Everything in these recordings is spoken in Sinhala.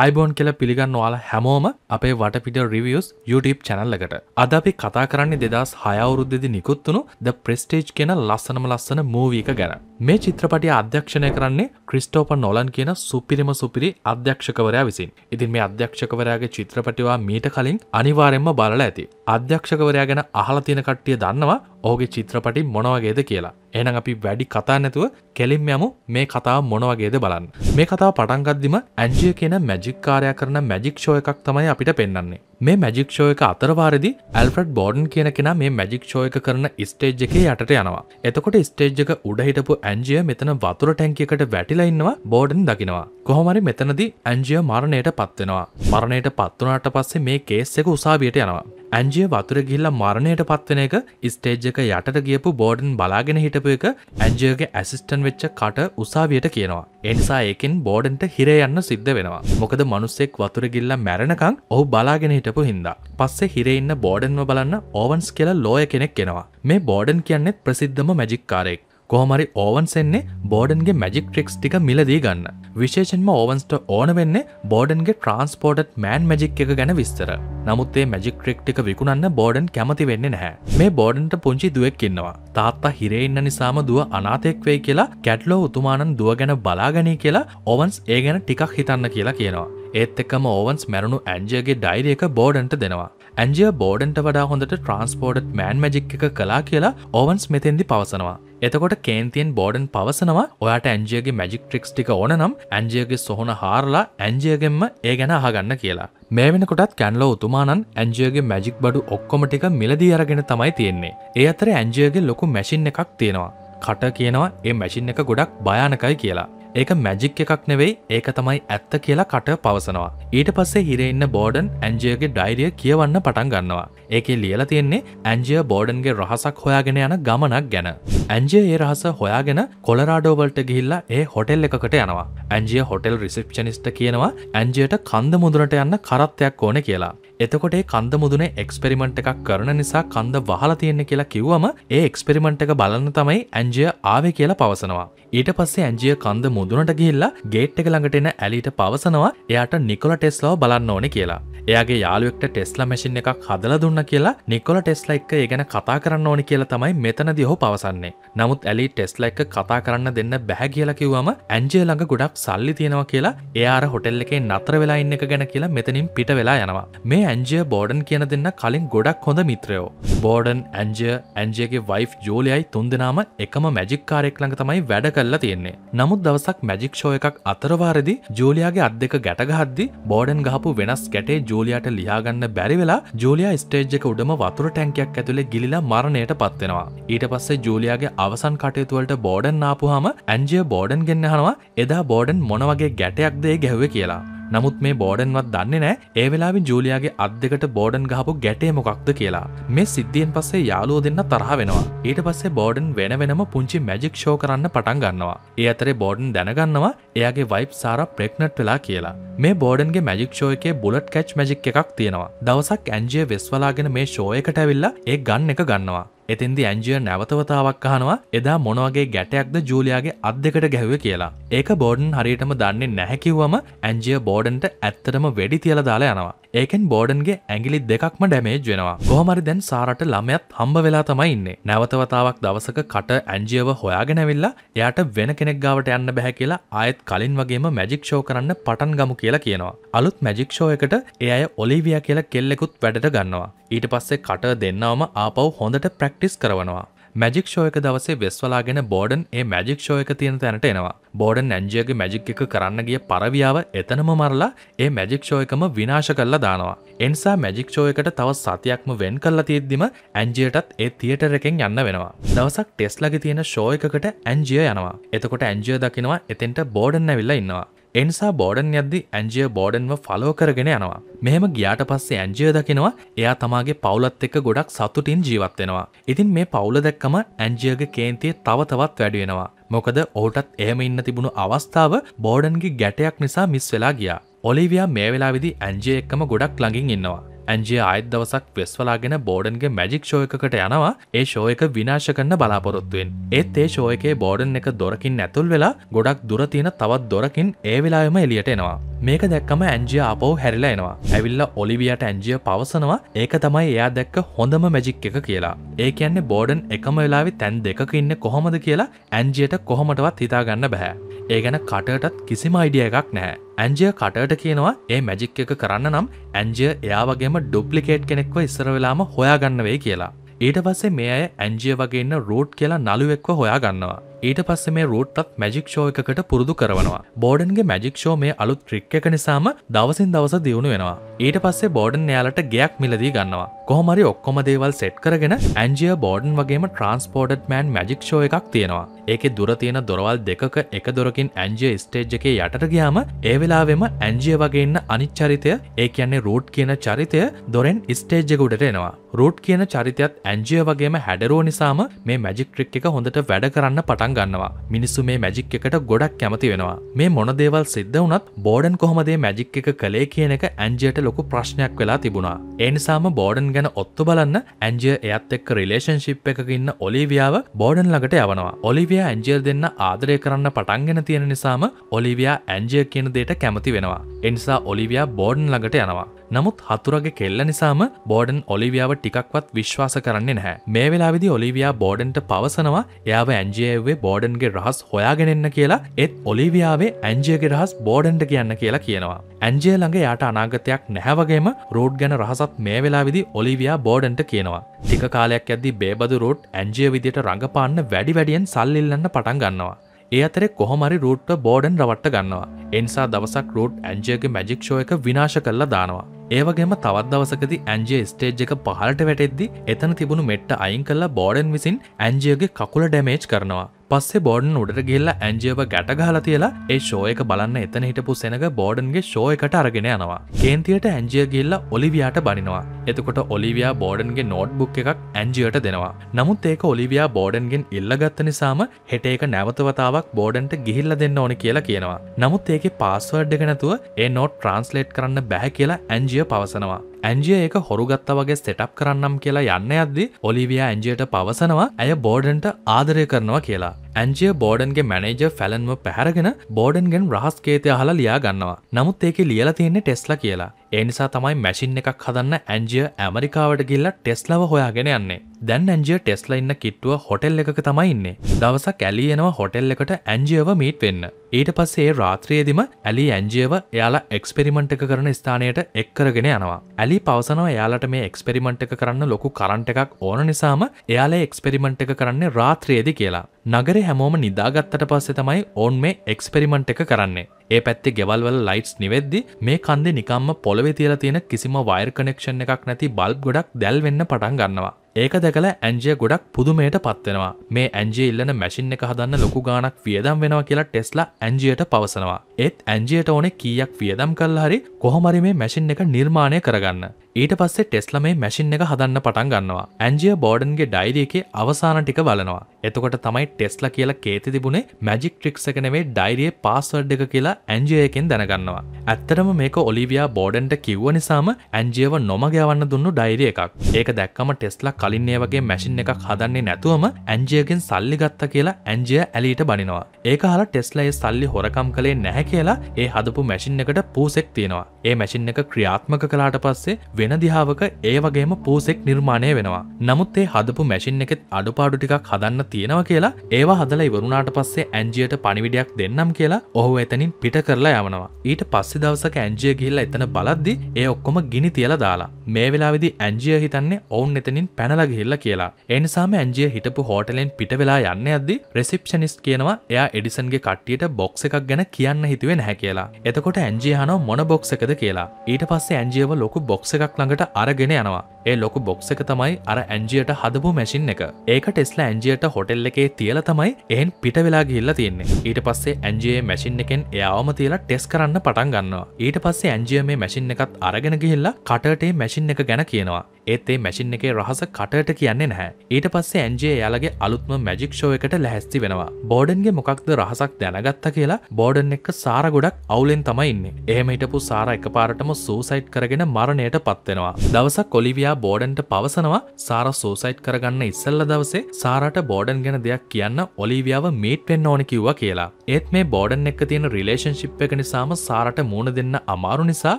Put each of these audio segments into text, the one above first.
අයිබෝන් කියල පිළිගන්න යාල හැමෝම අපේ වටපිට රිවියස් YouTube චැනල්ලකට අද අපි කතා කරන්නේ දෙදස් හයවුරුද්දෙදි නිකුත්තුණු ද ප්‍රස්ටේජ් කියෙන ලස්සනම ලස්සන මූවීක ගැන මේ චිත්‍රපටිය අධ්‍යක්ෂණය කරන්නේ ක්‍රිස්ටෝප නොලන් කියන සුපිරිම සුපිරි අධ්‍යක්ෂකවරයා විසින් ඉතින් මේ අධ්‍යක්ෂකවරයාගේ චිත්‍රපටිවා මීට කලින් අනිවාරෙන්ම බලල ඇති අධ්‍යක්ෂකවරයා ගැන අහලතින කට්ටිය දන්නවා ඕගේ චිත්‍රපටි මොනවගේද කියලා එනම් අපි වැඩි කතා නැතුව කෙලින්ම යමු මේ කතා මොනවගේද බලන්න මේ කතා පටන්ගත්දිම ඇන්ජිය කියෙන මැජික්කාරය කරන මැජික් ෂෝ එකක් තමයි අපිට පෙන්න්නේ මේ මැජික් ෂෝ එක අතරවාරදි ඇල්ෆ්‍රඩ් බෝඩන් කියන කෙන මේ මැජික් ෂෝ එක කරන ස්ටේජ් එක යටට යනවා එතකොට ස්ටේජ් එක උඩහිටපු ඇන්ජිය මෙතන වතුර ටැංකිකට වැටිලඉන්නවා බෝඩන් දකිනවා කොහොමරි මෙතනදි ඇන්ජිය මරණයට පත්වෙනවා මරණයට පත්වනාට පස්සේ මේ කේස් එක උසාවියට යනවා ඇන්ජිය වතුර ගිල්ල මරණයට පත්වෙන එක ස්ටේජ් එක යටට ගියපු බෝඩන් බලාගෙන හිටපු එක ඇන්ජියගේ ඇසිස්ටන් වෙච්ච කට උසාවියට කියනවා එනිසා ඒකෙන් බෝඩන්ට හිරේ යන්න සිද්ධ වෙනවා මොකද මනුස්සෙක් වතුර ගිල්ල මැරණකං ඔහු බලාගෙන හිටපු හින්දා පස්සේ හිරෙඉන්න බෝඩන්ව බලන්න ඕවන්ස් කියලා ලෝය කෙනෙක් කෙනවා මේ බෝඩන් කියන්නෙත් ප්‍රසිද්ධම මැජික්කාරයෙක් කොහමරි ඕවන්සෙන්නේ බෝඩන්ගේ මැජික් ට්‍රික්ස් ටික මිලදී ගන්න විශේෂෙන්ම ඕවන්ස්ට ඕන වෙන්න බෝඩන්ගේ ට්‍රන්ස්පෝට් මෑන් මැජික් එක ගැන විස්තර නමුත්ඒ මැජික්්‍රික්ටික විකුණන්න බෝඩන් කැමති වෙන්න නැහැ මේ බෝඩන්ට පුංචි දුවෙක් ඉන්නවා තාත්තා හිරෙඉන්න නිසාම දුව අනාතෙක්වෙයි කියලා කැට්ලෝ උතුමානන් දුව ගැන බලාගනී කියලා ඕවන්ස් ඒ ගැන ටිකක් හිතන්න කියලා කියනවා ඒත් එකම ඕවන්ස් මැරුණු ඇන්ජගේ ඩයිරියක බෝඩන්ට දෙනවා ඇන්ජිය බෝඩන්ට වඩා හොඳට ට්‍රන්ස්පෝඩට් මෑන් මජික් එක කලා කියලා ඕවන්ස් මෙතෙන්දි පවසනවා එතකොට කේන්තියෙන් බෝඩන් පවසනවා ඔයාට ඇන්ජියගේ මැජික් ට්‍රික්ස් ටික ඕන නම් ඇන්ජියගේ සොහොන හාරලා ඇන්ජියගෙන්ම ඒ ගැන අහගන්න කියලා මේ වෙනකොටත් කැන්ලෝ උතුමානන් ඇන්ජියගේ මැජික් බඩු ඔක්කොමටික මිලදී අරගෙන තමයි තියෙන්නේ ඒ අතර ඇන්ජියගේ ලොකු මැසින් එකක් තියෙනවා කට කියනවා ඒ මැසින් එක ගොඩක් භයානකයි කියලා ඒක මැජික් එකක් නෙවෙයි ඒක තමයි ඇත්ත කියලා කට පවසනවා. ඊට පස්සේ හිරේ ඉන්න බෝඩන් ඇන්ජියගේ ඩයිරිය කියවන්න පටන් ගන්නවා. ඒකේ ලියලා තියෙන්නේ ඇන්ජිය බෝඩන්ගේ රහසක් හොයාගෙන යන ගමනක් ගැන. ඇන්ජිය ඒ රහස හොයාගෙන කොලරාඩෝවලට ගිහිල්ලා ඒ හොටෙල් එකකට යනවා. ඇන්ජිය හොටෙල් රිසෙප්ෂනිස්ට් කියනවා ඇන්ජියට කන්ද මුදුනට යන්න කරත්තයක් ඕන කියලා. එතකොට ඒ කන්ද මුදුනේ එක්ස්පෙරිමෙන්ට් එකක් කරන නිසා කන්ද වහලා තියෙන්නේ කියලා කිව්වම ඒ එක්ස්පෙරිමෙන්ට් එක බලන්න තමයි ඇන්ජිය ආවේ කියලා පවසනවා. ඊට පස්සේ ඇන්ජිය කන්ද මුදුන මුදුනට ගිහිල්ලා ගේට් එක ළඟට එන ඇලිට පවසනවා එයාට නිකොල ටෙස්ලාව බලන්න ඕනේ කියලා. එයාගේ යාළුවෙක්ට ටෙස්ලා මැසින් එකක් හදලා දුන්න කියලා නිකොල ටෙස්ලා එක්ක ඒ ගැන කතා කරන්න ඕනේ කියලා තමයි මෙතනදී ඔහු පවසන්නේ. නමුත් ඇලි ටෙස්ලා එක්ක කතා කරන්න දෙන්න බෑ කියලා කිව්වම ඇන්ජේ ළඟ ගොඩක් සල්ලි තියෙනවා කියලා එයාර හොටෙල් එකේ නතර වෙලා ඉන්න එක ගැන කියලා මෙතනින් පිට වෙලා යනවා. මේ ඇන්ජය බෝඩන් කියන දෙන්න කලින් ගොඩක් හොඳ මිත්‍රයෝ. බෝඩන් ඇන්ජය ඇන්ජයගේ වයිෆ් ජෝලියයි තුන් දෙනාම එකම මැජික්කාරෙක් ළඟ තමයි වැඩ කල්ලා තියෙන්නේ. නමුත් දවසක් දවසක් මැජික් ෂෝ එකක් අතරවාරදි ජෝලියයාගේ අත් දෙක ගැටගහද්දි බෝඩන් ගහපු වෙනස් ගැටේ ජෝලියට ලියාගන්න බැරිවෙලා ජෝලිය ස්ටේජ් එක උඩම වතුර ටැන්කයක් ඇතුළේ ගිලිලා මරණයට පත්වෙනවා ඊට පස්සේ ජෝලියගේ අවසන් කටයුතුවලට බෝඩන් නාපුහම ඇන්ජිය බෝඩන් ගෙන්න්නහනවා එදා බෝඩන් මොනවගේ ගැටයක් දේ ගැහුව කියලා නමුත් මේ බෝඩන්වත් දන්නේ නෑ ඒ වෙලාවින් ජූලියගේ අත් දෙකට බෝඩන් ගහපු ගැටේ මොකක්ද කියලා මේ සිද්ධියෙන් පස්සේ යාලෝ දෙන්න තරහ වෙනවා ඊට පස්සේ බෝඩන් වෙන වෙනම පුංචි මැජික් ෂෝ කරන්න පටන් ගන්නවා ඒ අතරේ බෝඩන් දැනගන්නවා එයාගේ වයිප් සාර ප්‍රෙක්නට් වෙලා කියලා මේ බෝඩන්ගේ මැජික් ෂෝ එකේ බුලට් කැච් මැජික් එකක් තියෙනවා දවසක් ඇන්ජිය වෙස්වලාගෙන මේ ෂෝ එකට ඇවිල්ලා ඒ ගන්න එක ගන්නවා එතින්දි ඇන්ජිය නැවතවතාවක් අහනවා එදා මොනවගේ ගැටයක්ද ජූලියයාගේ අත් දෙකට ගැහුව කියලා ඒක බෝඩන් හරියටම දන්නේ නැහැකිව්වම ඇන්ජිය බෝඩන්ට ඇත්තටම වැඩි තියල දාලා යනවා ඒකෙන් බෝඩන්ගේ ඇගිලි දෙකක්ම ඩැමේජ් වෙනවා කොහමරි දැන් සාරට ළමයත් හම්බ වෙලා තමයි ඉන්නේ නැවතවතාවක් දවසක කට ඇන්ජියව හොයාගෙනැවිල්ලා එයට වෙන කෙනෙක් ගාවට යන්න බැහැ කියලා ආයත් කලින් වගේම මැජික් ෂෝ කරන්න පටන් ගමු කියලා කියනවා අලුත් මැජික් ෂෝ එකට ඒ අය ඔලිවිය කියලා කෙල්ලෙකුත් වැඩට ගන්නවා ඊට පස්සේ කට දෙන්නවම ආපව් හොඳට ප්‍රක්ටිස් කරනවා මැජික් ෂෝයක දවසේ වෙස්වලාගෙන බෝඩන් ඒ මැජික් ෂෝයක තියෙන තැනට එනවා බෝඩන් ඇන්ජියගේ මැජික් එක කරන්න ගිය පරවියාව එතනම මරලා ඒ මැජික් ෂෝයකම විනාශ කරලා දානවා එනිසා මැජික් ෂෝයකට තව සතියක්ම වෙන් කරලා තියෙද්දිම ඇන්ජියටත් ඒ තියටර එකෙන් යන්න වෙනවා දවසක් ටෙස්ලගේ තියෙන ෂෝයකට ඇන්ජිය යනවා එතකොට ඇන්ජිය දකිනවා එතෙන්ට බෝඩන් ඇවිල්ලා ඉන්නවා එනිසා බෝඩන් යද්දි ඇන්ජිය බෝඩන්ව ෆලෝ කරගෙන යනවා. මෙහෙම ගියාට පස්සේ ඇන්ජිය දකිනවා එයා තමාගේ පවුලත් එක්ක ගොඩක් සතුටින් ජීවත්වෙනවා. ඉතින් මේ පවුල දැක්කම ඇන්ජියගේ කේන්තිය තව තවත් වැඩිවෙනවා. මොකද ඔහුටත් එහෙම ඉන්න තිබුණු අවස්ථාව බෝඩන්ගේ ගැටයක් නිසා මිස් වෙලා ගියා. ඔලිවියා මේ වෙලා විදි ඇන්ජිය එක්කම ගොඩක් ළඟින් ඉන්නවා. ඇන්ජිය අයිත් දවසක් වෙස්වලාගෙන බෝඩන්ගේ මැජික් ෂෝයකට යනවා ඒ ෂෝයක විනාශ කරන්න බලාපොරොත්තුවෙන් ඒත් ඒ ෂෝයකේ බෝඩන් එක දොරකින් ඇතුල් වෙලා ගොඩක් දුරතියන තවත් දොරකින් ඒ වෙලායම එලියට එනවා මේක දැක්කම ඇන්ජිය අපෝ හැරිලා එනවා ඇවිල්ල ඔලිවියට ඇන්ජිය පවසනවා ඒක තමයි එයා දැක්ක හොඳම මැජික් එක කියලා ඒ කියන්නේ බෝඩන් එකම වෙලාවි තැන් දෙකක ඉන්න කොහොමද කියලා ඇන්ජියට කොහොමටවත් හිතාගන්න බැහැ ඒ ගැන කටටත් කිසිම අයිඩිය එකක් නෑ ඇන්ජිය කටට කියනවා ඒ මැජික් එක කරන්න නම් ඇන්ජිය එයා වගේම ඩුප්ලිකේට් කෙනෙක්ව ඉස්සර වෙලාම හොයාගන්න වේ කියලා ඊට පස්සේ මේ අය ඇන්ජිය වගේන්න රෝට් කියලා නළුවෙක්ව හොයාගන්නවා ඊට පස්ස මේ රූට්ටත් මැජික් ෂෝ එකකට පුරුදු කරනවා බෝඩන්ගේ මැජික් ෂෝ මේ අලුත් ට්‍රික් එක නිසාම දවසින් දවස දියුණු වෙනවා ඊට පස්සේ බෝඩන් යාලට ගයක් මිලදී ගන්නවා කොහොමරි ඔක්කොම දේවල් සෙට් කරගෙන ඇන්ජිය බෝඩන් වගේම ට්‍රන්ස්පෝඩට් මෑන් මැජික් ෂෝ එකක් තියෙනවා ඒක දුර තියෙන දොරවල් දෙකක එක දොරකින් ඇන්ජිය ස්ටේජ් එකේ යටට ගියාම ඒ වෙලාවෙම ඇන්ජිය වගේන්න අනිච්චරිතය ඒ කියන්නේ රූට් කියන චරිතය දොරෙන් ස්ටේජ්ජක උඩට එනවා රූට් කියන චරිතයත් ඇන්ජිය වගේම හැඩරෝ නිසාම මේ මැජික් ට්‍රික් එක හොඳට වැඩ කරන්න පටන් ගන්නවා. මිනිස්සු මේ මැජික් එකට ගොඩක් කැමති වෙනවා. මේ මොන දේවල් සිද්ධ වුණත් බෝඩන් කොහොමදේ මැජික් එක කළේ කියන එක ඇන්ජියට ලොකු ප්‍රශ්නයක් වෙලා තිබුණා. ඒ නිසාම බෝඩන් ගැන ඔත්තු බලන්න ඇන්ජිය එයත් එක්ක රිලේෂන්ශිප් එකකින්න ඔලිවියාව බෝඩන් ළඟට යවනවා. ඔලිවියා ඇන්ජියල් දෙන්න ආදරය කරන්න පටන්ගෙන තියෙන නිසාම ඔලිවියා ඇන්ජිය කියන දේට කැමති වෙනවා. එනිසා ඔලිවියා බෝඩන් ළඟට යනවා. නමුත් හතුරගේ කෙල්ල නිසාම බෝඩන් ඔලිවියාව ටිකක්වත් විශ්වාස කරන්නේ නැහැ. මේ වෙලාවිදි ඔලිවියා බෝඩන්ට පවසනවා එයාව ඇන්ජියවේ බෝඩන්ගේ රහස් හොයාගෙනෙන්න කියලා එත් ඔලිවියාවේ ඇන්ජියගේ රහස් බෝඩන්ට කියන්න කියලා කියනවා. ඇන්ජිය ළඟ යාට අනාගතයක් නැහැවගේම රෝඩ් ගැන රහසත් මේ වෙලාවිදි ඔලිවියා බෝඩන්ට කියනවා. ටික කාලයක් ඇද්දි බේබදු රෝඩ් ඇන්ජිය විදියට රඟපාන්න වැඩි වැඩියෙන් සල්ලිල්ලන්න පටන් ගන්නවා. ඒ අතරෙ කොහොමරි රූට්ට බෝඩන් රවට්ට ගන්නවා. එනිසා දවසක් රූට් ඇන්ජයගේ මැජික් ෂෝ එක විනාශ කරලා දානවා. ඒවගේම තවත් දවසකති ඇන්ජේ ස්ටේජ් එක පහලට වැටෙද්දි එතන තිබුණු මෙට්ට අයින් කල්ලා බෝඩන් විසින් ඇන්ජයගේ කකුල ඩැමේජ් කරනවා. පස්සේ බෝඩන් උඩට ගෙල්ල ඇන්ජියව ගැටගහල තියලා ඒ ශෝයක බලන්න එතන හිටපු සෙනග බෝඩන්ගේ ශෝයකට අරගෙන යනවා කේන්තියට ඇන්ජිය ගෙල්ල ඔලිවියාට බනිනවා එතකොට ඔලිවයා බෝඩන්ගේ නෝට් බුක් එකක් ඇන්ජියට දෙනවා නමුත් ඒක ඔලිවයා බෝඩන්ගෙන් ඉල්ලගත්ත නිසාම හෙට ඒක නැවතවතාවක් බෝඩන්ට ගිහිල්ල දෙන්න ඕන කියලා කියනවා නමුත් ඒක පාස්වර්ඩ් එක නැතුව ඒ නෝට් ට්‍රන්ස්ලේට් කරන්න බැහැ කියලා ඇන්ජිය පවසනවා ඇන්ජිය ඒක හොරුගත්ත වගේ සෙටප් කරන්නම් කියලා යන්න අද්දි ඔලිවිය ඇන්ජයට පවසනවා ඇය බෝඩන්ට ආදරය කරනවා කියලා ඇන්ජිය බෝඩන්ගේ මැනේජර් ෆැලන්ව පැහරගෙන බෝඩන්ගෙන් රහස්කේතය හලා ලියා ගන්නවා නමුත් ඒක ලියල තියෙන්නේ ටෙස්ලා කියලා ඒනිසා තමයි මැසින් එකක් හදන්න ඇන්ජිය ඇමරිකාවට ගිල්ල ටෙස්ලව හොයාගෙන යන්නේ දැන් ඇන්ජිය ටෙස්ලා ඉන්න කිට්ටුව හොටෙල් එකක තමයින්නේ දවසක් ඇලියනවා හොටෙල් එකට ඇන්ජියව මීට් වෙන්න ඊට පස්සේ රාත්‍රියේදිම ඇලි ඇන්ජියව එයාලා එක්ස්පෙරිමෙන්ට් එක කරන ස්ථානයට එක් කරගෙන යනවා ඇලි පවසනවා එයාලට මේ එක්ස්පෙරිමෙන්ට් එක කරන්න ලොකු කරන්ට එකක් ඕන නිසාම එයාලා එක්ස්පෙරිමෙන්ට් එක කරන්නේ රාත්‍රියේදි කියලා නගර හැමෝම නිදාගත්තට පස්සේ තමයි ඕන් මේ එක්ස්පෙරිමෙන්ට් එක කරන්නේ ඒ පැත්තේ ගෙවල්වල ලයිට්ස් නිවෙද්දි මේ කන්දෙ නිකම්ම පොළවෙ තියලා තියෙන කිසිම වයර් කනෙක්ෂන් එකක් නැති බල්බ් ගොඩක් දැල් වෙන්න පටන් ගන්නවා. ඒක දැකලා ඇන්ජිය ගොඩක් පුදුමයට පත්වෙනවා. මේ ඇන්ජිය ඉල්ලන මැෂින් එක හදන්න ලොකු ගාණක් වියදම් වෙනවා කියලා ටෙස්ලා ඇන්ජියට පවසනවා. ඒත් ඇන්ජියට ඕනේ කීයක් වියදම් කළා හරි කොහොම හරි මේ මැෂින් එක නිර්මාණය කරගන්න. ඊට පස්සේ ටෙස්ලමේ මැසින් එක හදන්න පටන් ගන්නවා ඇන්ජිය බෝඩන්ගේ ඩයිරියකේ අවසාන ටික බලනවා එතකොට තමයි ටෙස්ලා කියලා කේති තිබුණේ මැජික් ට්‍රික්ස එක නෙවේ ඩයිරිය පාස්වර්ඩ් එක කියලා ඇන්ජියයකෙන් දැනගන්නවා ඇත්තටම මේක ඔලිවියා බෝඩන්ට කිව්ව නිසාම ඇන්ජියව නොමග යවන්න දුන්නු ඩයිරිය එකක් ඒක දැක්කම ටෙස්ලා කලින් ඒ වගේ මැසින් එකක් හදන්නේ නැතුවම ඇන්ජියගෙන් සල්ලි ගත්තා කියලා ඇන්ජිය ඇලීට බනිනවා ඒක හලා ටෙස්ලා ඒ සල්ලි හොරකම් කළේ නැහැ කියලා ඒ හදපු මැසින් එකට පූසෙක් තියෙනවා ඒ මැසින් එක ක්‍රියාත්මක කලාට පස්සේ වෙන දිහාවක ඒ වගේම පූසෙක් නිර්මාණය වෙනවා. නමුත් ඒ හදපු මැසින් එකෙත් අඩුපාඩු ටිකක් හදන්න තියෙනවා කියලා ඒවා හදලා ඉවරුණාට පස්සේ ඇන්ජියට පණිවිඩයක් දෙන්නම් කියලා ඔහු එතනින් පිට කරලා යවනවා. ඊට පස්සේ දවසක ඇන්ජිය ගිහිල්ලා එතන බලද්දි ඒ ඔක්කොම ගිනි තියලා දාලා. මේ වෙලාවෙදි ඇන්ජිය හිතන්නේ ඔවුන් එතනින් පැනලා ගිහිල්ලා කියලා. ඒ නිසාම ඇන්ජිය හිටපු හෝටලෙන් පිට වෙලා යන්න යද්දි රිසෙප්ෂනිස්ට් කියනවා එයා එඩිසන්ගේ කට්ටියට බොක්ස් එකක් ගැන කියන්න හිතුවේ නැහැ කියලා. එතකොට ඇන්ජිය අහනවා මොන බොක්ස් එකද කියලා. ඊට පස්සේ ඇන්ජියව ලොකු බොක්ස් එකක් ළඟට අරගෙන යනවා. ඒ ලොකු බොක්ස එක තමයි අර ඇන්ජියට හදපු මැසින් එක ඒක ටෙස්ලා ඇන්ජියට හොටෙල් එකේ තියල තමයි එහන් පිට වෙලා ගිල්ල තියන්නේ ඊට පස්සේ ඇන්ජයේ මැසින් එකෙන් එයාවම තියලා ටෙස් කරන්න පටන් ගන්නවා ඊට පස්සේ ඇන්ජිය මේ මැසින් එකත් අරගෙන ගිහිල්ලා කටටේ මැසින් එක ගැන කියනවා ඒත් ඒ මැසින් එකේ රහස කටට කියන්නේ නැහැ ඊට පස්සේ ඇන්ජේ යාලගේ අලුත්ම මැජික් ෂෝ එකට ලැහැස්ති වෙනවා බෝඩන්ගේ මොකක්ද රහසක් දැනගත්ත කියලා බෝඩන් එක්ක සාර ගොඩක් අවුලෙන් තමයි ඉන්නේ එහෙම හිටපු සාර එකපාරටම සූසයිට් කරගෙන මරණයට පත්වෙනවා දවසක් කොලිවියා එයා බෝඩන්ට පවසනවා සාර සෝසයිට් කරගන්න ඉස්සල්ල දවසේ සාරට බෝඩන් ගැන දෙයක් කියන්න ඔලිවියාව මීට් වෙන්න ඕන කිව්වා කියලා. ඒත් මේ බෝඩන් එක්ක තියෙන රිලේෂන්ශිප් එක නිසාම සාරට මූුණ දෙන්න අමාරු නිසා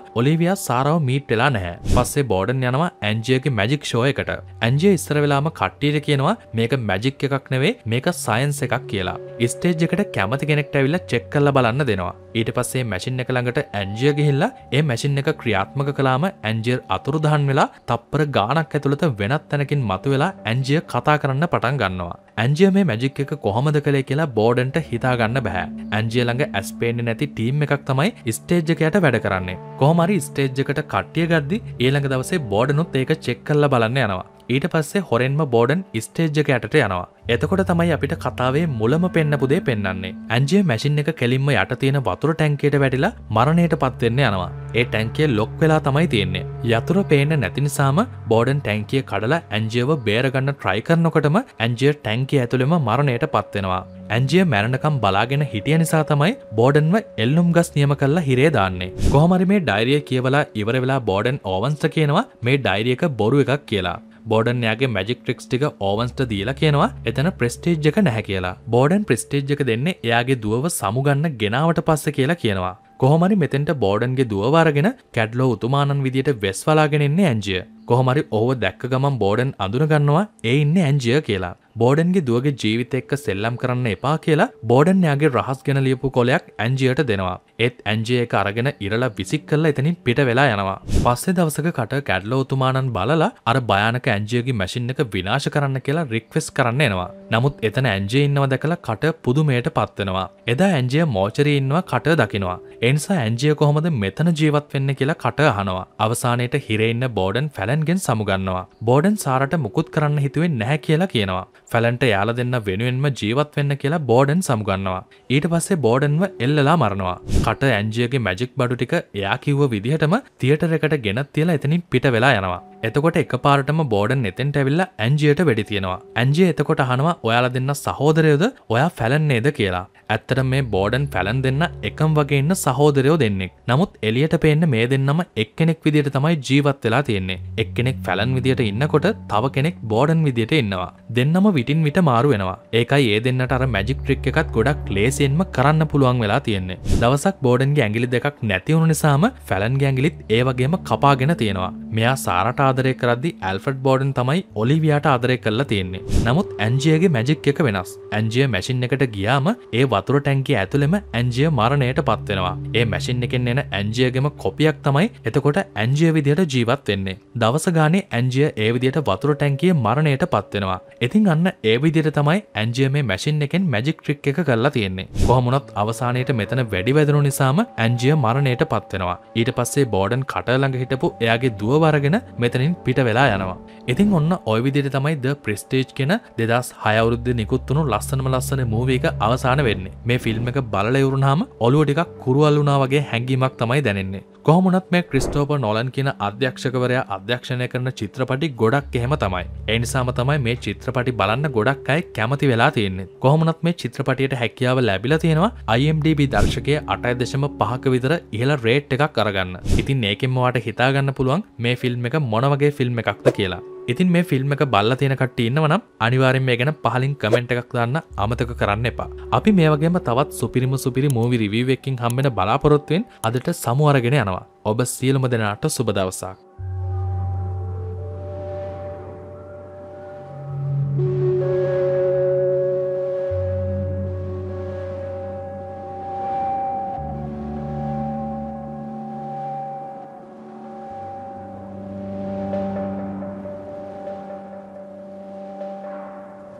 ඔලිවියා සාරාව මීට් වෙලා නැහැ. පස්සේ බෝඩන් යනවා ඇන්ජියගේ මැජික් ෂෝ එකට. ඇන්ජිය ඉස්සර වෙලාම කට්ටියට කියනවා මේක මැජික් එකක් නෙවේ මේක සයින්ස් එකක් කියලා. ස්ටේජ් එකට කැමති කෙනෙක්ට ඇවිල්ලා චෙක් කල්ල බලන්න දෙනවා. ඊට පස්සේ මැසින් එක ළඟට ඇන්ජිය ගිහිල්ලා ඒ මැසින් එක ක්‍රියාත්මක කලාම ඇන්ජියර් අතුරුදහන් වෙලා තප්පර ගානක් ඇතුළත වෙනත් තැනකින් මතුවෙලා ඇන්ජිය කතා කරන්න පටන් ගන්නවා. ඇන්ජිය මේ මැජික් එක කොහොමද කළේ කියලා බෝඩන්ට හිතාගන්න බැහැ. ඇන්ජිය ළඟ ඇස්පේන්න නැති ටීම් එකක් තමයි ස්ටේජ්ජකයට වැඩ කරන්නේ. කොහොමරි ස්ටේජ්ජකට කට්ටිය ගද්දි ඊළඟ දවසේ බෝඩනුත් ඒක චෙක් කල්ල බලන්න යනවා. ඊට පස්සේ හොරෙන්ම බෝඩන් ස්ටේජ්ජක යටට යනවා. එතකොට තමයි අපිට කතාවේ මුලම පෙන්න්නපුදේ පෙන්න්නේ. ඇන්ජිය මැසින් එක කෙලින්ම යට තියෙන වතුර ටැන්කේට වැටිලා මරණයට පත්වෙන්න යනවා. ඒ ටැන්කේ ලොක් වෙලා තමයි තියෙන්නේ. යතුර පේන්න නැතිනිසාම බෝඩන් ටැන්කිය කඩලා ඇන්ජියව බේරගන්න ට්‍රයි කරනොකටම ඇන්ජිය ටැන්කිය ඇතුළෙම මරණයට පත්වෙනවා. ඇන්ජිය මැරණකම් බලාගෙන හිටිය නිසා තමයි බෝඩන්ව එල්ලුම් ගස් නියම කල්ලා හිරේ දාන්නේ. කොහොමරි මේ ඩයිරිය කියවලා ඉවර වෙලා බෝඩන් ඕවන්ස කියනවා මේ ඩයිරියක බොරු එකක් කියලා. බෝඩන්යාගේ මැජික් ට්‍රික්ස් ටික ඕවන්ස්ට දීලා කියනවා එතන ප්‍රස්ටේජ් එක නැහැ කියලා බෝඩන් ප්‍රස්ටේජ් එක දෙන්න එයාගේ දුවව සමුගන්න ගෙනාවට පස්ස කියලා කියනවා කොහොමරි මෙතෙන්ට බෝඩන්ගේ දුවවාරගෙන කැඩ්ලෝ උතුමානන් විදියට වෙස් වලාගෙනෙන්නේ ඇන්ජිය කොහොමරි ඔහුව දැක්ක ගමන් බෝඩන් අඳුනගන්නවා ඒ ඉන්න ඇන්ජිය කියලා බෝඩන්ගේ දුවගේ ජීවිත එක්ක සෙල්ලම් කරන්න එපා කියලා බෝඩන් යාගේ රහස් ගැන ලියපු කොලයක් ඇන්ජියට දෙනවා. ඒත් ඇන්ජිය එක අරගෙන ඉරලා විසික් කරලා එතනින් පිට වෙලා යනවා. පස්සේ දවසක කට කැඩ්ලෝ උතුමාණන් බලලා අර භයානක ඇන්ජියගේ මැෂින් එක විනාශ කරන්න කියලා රික්වෙස් කරන්න එනවා. නමුත් එතන ඇන්ජේ ඉන්නව දැකලා කට පුදුමයට පත්වෙනවා. එදා ඇන්ජිය මෝචරී ඉන්නවා කට දකිනවා. එනිසා ඇන්ජිය කොහොමද මෙතන ජීවත් වෙන්න කියලා කට අහනවා. අවසානයට හිරෙඉන්න බෝඩන් ෆැලන්ගෙන් සමුගන්නවා. බෝඩන් සාරට මුකුත් කරන්න හිතුවෙන් නැහැ කියලා කියනවා. ෆැලන්ට යාල දෙන්න වෙනුවෙන්ම ජීවත් වෙන්න කියලා බෝඩන් සමුගන්නවා. ඊට පස්සේ බෝඩන්ව එල්ලලා මරනවා. කට ඇන්ජියගේ මැජික් බඩු ටික එයා කිව්ව විදිහටම තියටරකට ගෙනත් තියලා එතනින් පිට වෙලා යනවා. එතකොට එක පාරටම බෝඩන් එතෙන්ට ඇවිල්ලා ඇන්ජියට වැඩි තියෙනවා ඇන්ජිය එතකොට අහනවා ඔයාලා දෙන්න සහෝදරයෝද ඔයා ෆැලන්නේද කියලා ඇත්තට මේ බෝඩන් ෆැලන් දෙන්න එකම් වගේ ඉන්න සහෝදරයෝ දෙන්නෙක් නමුත් එලියට පේන්න මේ දෙන්නම එක්කෙනෙක් විදිට තමයි ජීවත් වෙලා තියෙන්නේ එක්කෙනෙක් ෆැලන් විදියට ඉන්නකොට තව කෙනෙක් බෝඩන් විදියට ඉන්නවා දෙන්නම විටින් විට මාරු වෙනවා ඒකයි ඒ දෙන්නට අර මැජික් ට්‍රික් එකත් ගොඩක් ලේසියෙන්ම කරන්න පුළුවන් වෙලා තියෙන්නේ දවසක් බෝඩන්ගේ ඇගිලි දෙකක් නැතිවුණු නිසාම ෆැලන් ගැගිලිත් ඒවගේම කපාගෙන තියෙනවා මෙයා සාරටාද ආදරය කරදදි ඇල්ෆඩ් බෝඩන් තමයි ඔලිවයාට ආදරය කරලා තියෙන්නේ නමුත් ඇන්ජියගේ මැජික් එක වෙනස් ඇන්ජිය මැසින් එකට ගියාම ඒ වතුර ටැන්කි ඇතුළෙම ඇන්ජිය මරණයට පත්වෙනවා ඒ මැසින් එකෙන් එන ඇන්ජියගෙම කොපියක් තමයි එතකොට ඇන්ජිය විදියට ජීවත් වෙන්නේ දවස ගානේ ඇන්ජිය ඒ විදියට වතුර ටැන්කිය මරණයට පත්වෙනවා ඉතින් අන්න ඒ විදියට තමයි ඇන්ජිය මේ මැසින් එකෙන් මැජික් ට්‍රික් එක කරලා තියෙන්නේ කොහමුණොත් අවසානයට මෙතන වැඩි වැදනු නිසාම ඇන්ජිය මරණයට පත්වෙනවා ඊට පස්සේ බෝඩන් කටළඟ හිටපු එයාගේ දුවවරගෙන මෙත එතනින් පිට වෙලා යනවා. ඉතින් ඔන්න ඔය විදිට තමයි ද ප්‍රස්ටේජ් කෙන දෙදස් හයවුරුද්ධ නිකුත්තුුණු ලස්සනම ලස්සන මූවේක අවසාන වෙන්නේ මේ ෆිල්ම් එක බලයවරුණාම ඔලුව ටිකක් කුරුවල්ලුනා වගේ හැඟීමක් තමයි දැනෙන්නේ කොහොමනත් මේ ක්‍රිස්ටෝප නොලන් කියන අධ්‍යක්ෂකවරයා අධ්‍යක්ෂණය කරන චිත්‍රපටි ගොඩක් එහෙම තමයි එනිසාම තමයි මේ චිත්‍රපටි බලන්න ගොඩක් අයි කැමති වෙලා තියෙන්නේ කොහොමනත් මේ චිත්‍රපටියට හැකියාව ලැබිලා තියෙනවා IMDB දර්ශකය අටයි දෙශම පහක විතර ඉහලා රේට් එකක් අරගන්න ඉතින් ඒකෙන්මවාට හිතාගන්න පුළුවන් මේ ෆිල්ම් එක මොනවගේ ෆිල්ම් එකක්ද කියලා ඉතින් මේ ෆිල්ම් එක බල්ල තියෙන කට්ට ඉන්නවනම් අනිවාරෙන් මේ ගැන පහලින් කමෙන්ට් එකක් දන්න අමතක කරන්න එපා. අපි මේ වගේම තවත් සුපිරිම සුපිරි මූවි රිවීවකින් හම්බෙන බලාපොරොත්තුවෙන් අදට සමුවරගෙන යනවා. ඔබ සියලුම දෙනාට සුබදවසක්.